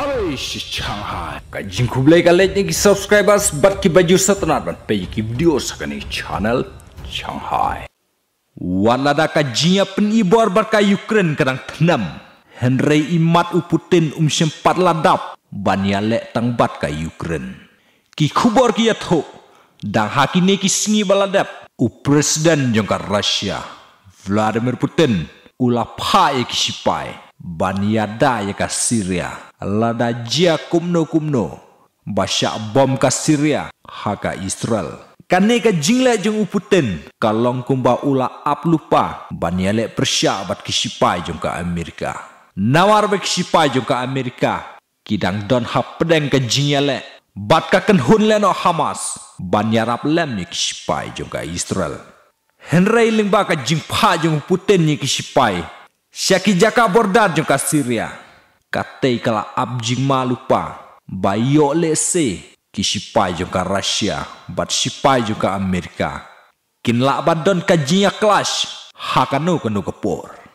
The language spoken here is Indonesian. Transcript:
अरे छान कजिन खुबले का लेने की सब्सक्राइबर्स बट की बजू सतनाथ बन पे की वीडियो सकने channel Shanghai Walada kajinya penibor berka Ukraine kadang tenam Henry imat uputin um sempat ladap banyalek tangbat ka Ukraine ki kubor ki yatho dang hakine ki singi baladap u presiden jongka Rusia Vladimir Putin ulah pai e ki sipai baniada ya ka Syria lada jia kumno kumno basya bom ka Syria haka Israel kane ka jingla jeng uputen kalong kumba ula ap lupa baniale persya bat kisipai jeng ka Amerika nawar bek sipai jeng ka Amerika kidang don hap pedeng ka jingyale bat ka le leno Hamas banyarap lem ni ya kisipai jeng ka Israel Henry lingba ka jing pa jeng uputen ni ya kisipai jaka bordadio ka Syria, Katei kala abjing malupa. Bayo lese. Kisipai ka Rusia. Bat sipai ka Amerika. Kinla badon ka clash. Hakanu kanu kepor.